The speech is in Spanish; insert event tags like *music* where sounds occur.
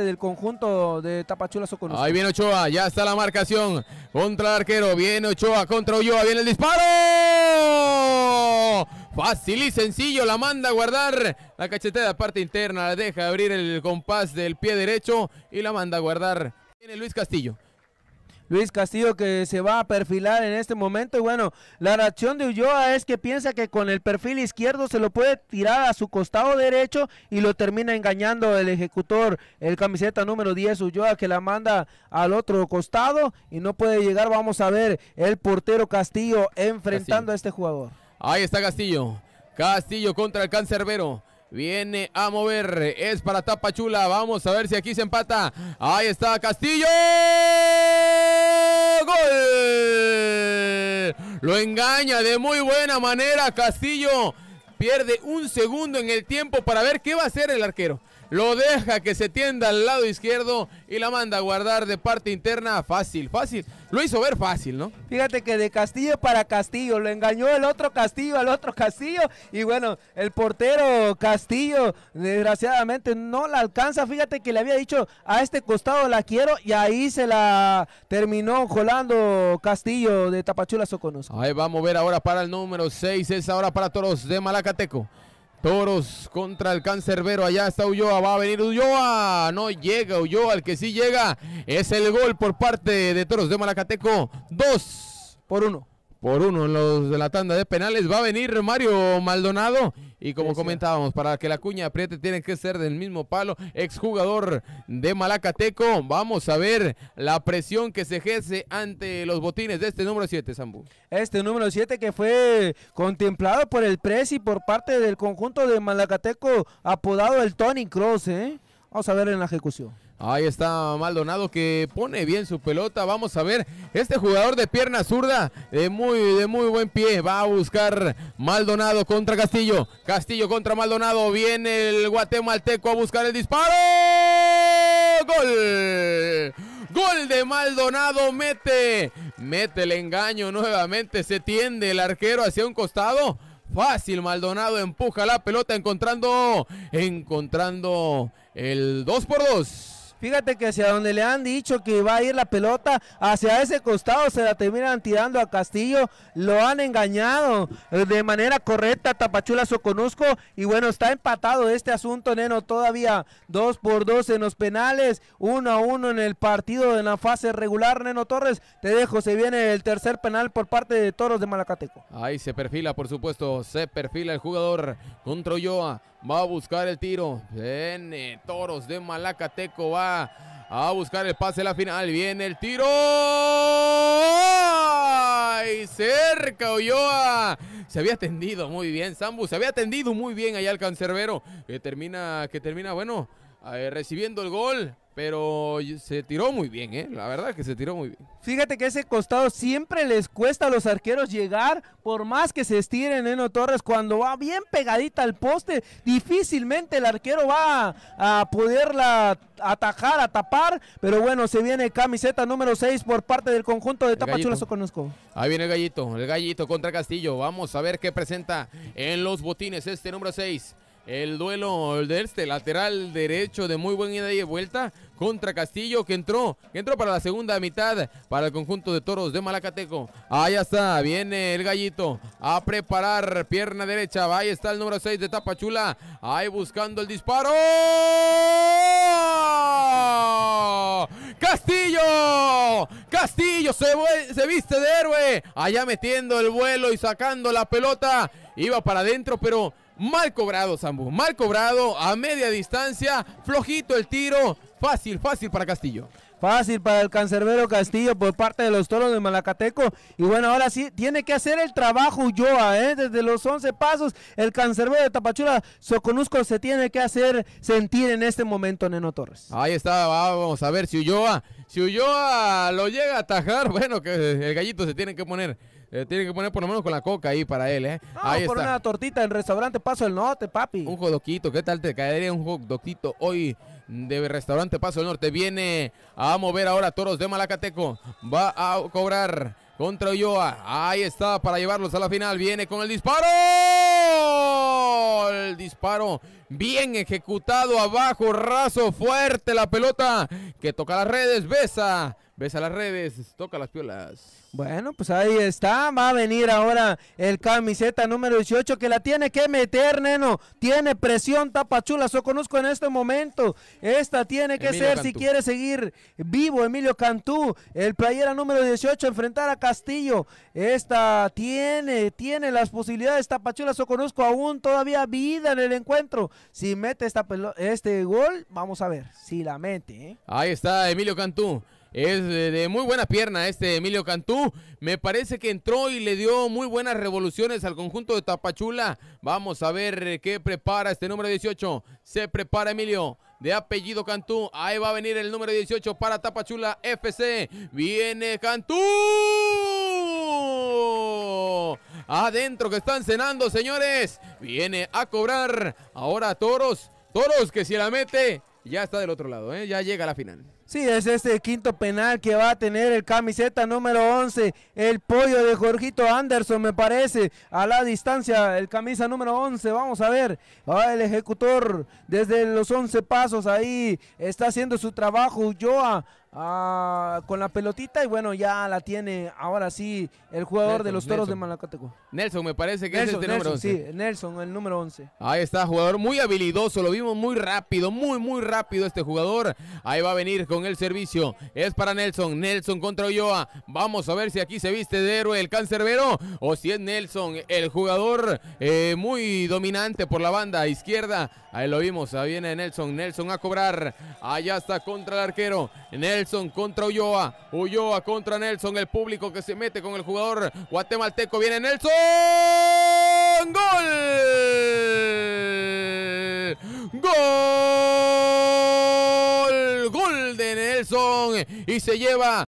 del conjunto de Tapachula Soconusco. Ahí viene Ochoa, ya está la marcación contra el arquero, viene Ochoa contra Ulloa, viene el disparo. Fácil y sencillo, la manda a guardar. La la parte interna, la deja abrir el compás del pie derecho y la manda a guardar. Viene Luis Castillo. Luis Castillo que se va a perfilar en este momento. Y bueno, la reacción de Ulloa es que piensa que con el perfil izquierdo se lo puede tirar a su costado derecho y lo termina engañando el ejecutor, el camiseta número 10 Ulloa que la manda al otro costado y no puede llegar. Vamos a ver el portero Castillo enfrentando a este jugador. Ahí está Castillo. Castillo contra el cancerbero. Viene a mover. Es para Tapachula. Vamos a ver si aquí se empata. Ahí está Castillo. Lo engaña de muy buena manera Castillo. Pierde un segundo en el tiempo para ver qué va a hacer el arquero. Lo deja que se tienda al lado izquierdo y la manda a guardar de parte interna. Fácil, fácil. Lo hizo ver fácil, ¿no? Fíjate que de Castillo para Castillo. Lo engañó el otro Castillo al otro Castillo. Y bueno, el portero Castillo, desgraciadamente, no la alcanza. Fíjate que le había dicho a este costado la quiero y ahí se la terminó colando Castillo de Tapachula Soconos. Ahí vamos a ver ahora para el número 6. Es ahora para todos de Malacateco. Toros contra el Vero. Allá está Ulloa. Va a venir Ulloa. No llega Ulloa. El que sí llega es el gol por parte de Toros de Malacateco. Dos por uno por uno en los de la tanda de penales. Va a venir Mario Maldonado. Y como comentábamos, para que la cuña apriete tiene que ser del mismo palo. Exjugador de Malacateco. Vamos a ver la presión que se ejerce ante los botines de este número 7, Zambú. Este número 7 que fue contemplado por el y por parte del conjunto de Malacateco apodado el Tony Cross. ¿eh? Vamos a ver en la ejecución. Ahí está Maldonado que pone bien su pelota. Vamos a ver, este jugador de pierna zurda, de muy, de muy buen pie, va a buscar Maldonado contra Castillo. Castillo contra Maldonado, viene el guatemalteco a buscar el disparo. ¡Gol! Gol de Maldonado, mete, mete el engaño nuevamente, se tiende el arquero hacia un costado. Fácil, Maldonado empuja la pelota encontrando, encontrando el 2 por 2 Fíjate que hacia donde le han dicho que va a ir la pelota, hacia ese costado se la terminan tirando a Castillo. Lo han engañado eh, de manera correcta Tapachula Soconusco. Y bueno, está empatado este asunto, Neno, todavía 2 por 2 en los penales, 1 a 1 en el partido de la fase regular, Neno Torres. Te dejo, se viene el tercer penal por parte de Toros de Malacateco. Ahí se perfila, por supuesto, se perfila el jugador contra Va a buscar el tiro. En Toros de Malacateco va a buscar el pase la final. Viene el tiro. ¡Ay! Cerca Olloa Se había tendido muy bien, Sambu. Se había atendido muy bien allá al cancerbero. Que termina, que termina, bueno, eh, recibiendo el gol. Pero se tiró muy bien, ¿eh? La verdad que se tiró muy bien. Fíjate que ese costado siempre les cuesta a los arqueros llegar, por más que se estiren Eno Torres, cuando va bien pegadita al poste, difícilmente el arquero va a, poderla atajar, a tapar. Pero bueno, se viene camiseta número 6 por parte del conjunto de Tapachula conozco. Ahí viene el gallito, el gallito contra Castillo. Vamos a ver qué presenta en los botines este número 6. El duelo de este lateral derecho de muy buena ida y vuelta contra Castillo que entró, entró para la segunda mitad para el conjunto de toros de Malacateco. Ahí está, viene el gallito a preparar pierna derecha. Ahí está el número 6 de Tapachula. Ahí buscando el disparo. Castillo, Castillo se, se viste de héroe. Allá metiendo el vuelo y sacando la pelota. Iba para adentro, pero Mal cobrado, Sambu. Mal cobrado, a media distancia. Flojito el tiro. Fácil, fácil para Castillo. Fácil para el cancerbero Castillo por parte de los toros de Malacateco. Y bueno, ahora sí, tiene que hacer el trabajo Ulloa, ¿eh? Desde los 11 pasos, el cancerbero de Tapachula, Soconusco, se tiene que hacer sentir en este momento, Neno Torres. Ahí está, vamos a ver si Ulloa, si Ulloa lo llega a atajar, *laughs* bueno, que el gallito se tiene que poner eh, tiene que poner por lo menos con la coca ahí para él, ¿eh? ahí por una tortita en restaurante Paso del Norte, papi. Un jodoquito, ¿qué tal te caería un jodoquito hoy de restaurante Paso del Norte? Viene a mover ahora Toros de Malacateco. Va a cobrar contra Ulloa. Ahí está para llevarlos a la final. Viene con el disparo. El disparo bien ejecutado abajo, raso fuerte la pelota que toca las redes, besa Ves a las redes, toca las piolas. Bueno, pues ahí está. Va a venir ahora el camiseta número 18 que la tiene que meter, neno. Tiene presión, Tapachula. Yo conozco en este momento. Esta tiene que ser si quiere seguir vivo Emilio Cantú. El playera número 18 enfrentar a Castillo. Esta tiene, tiene las posibilidades. Tapachula, yo conozco aún todavía vida en el encuentro. Si mete esta, este gol, vamos a ver si la mete. ¿eh? Ahí está Emilio Cantú. Es de muy buena pierna este Emilio Cantú. Me parece que entró y le dio muy buenas revoluciones al conjunto de Tapachula. Vamos a ver eh, qué prepara este número 18. Se prepara Emilio de apellido Cantú. Ahí va a venir el número 18 para Tapachula FC. Viene Cantú. Adentro que están cenando, señores. Viene a cobrar. Ahora Toros. Toros que si la mete, ya está del otro lado. ¿eh? Ya llega la final. Sí, es este quinto penal que va a tener el camiseta número 11, el pollo de Jorgito Anderson, me parece. A la distancia, el camisa número 11, vamos a ver. Va el ejecutor desde los 11 pasos ahí está haciendo su trabajo. Joa. Ah, con la pelotita y bueno, ya la tiene ahora sí el jugador de los toros de Malacateco. Nelson, me parece que es este número 11. Nelson, el número 11. Ahí está, jugador muy habilidoso, lo vimos muy rápido, muy, muy rápido este jugador. Ahí va a venir con el servicio, es para Nelson, Nelson contra Ulloa. Vamos a ver si aquí se viste de héroe el cancerbero o si es Nelson, el jugador eh, muy dominante por la banda izquierda. Ahí lo vimos, ahí viene Nelson, Nelson a cobrar. Allá está contra el arquero, Nelson Nelson contra Ulloa. Ulloa contra Nelson. El público que se mete con el jugador guatemalteco. Viene Nelson. Gol. Gol. Gol de Nelson. Y se lleva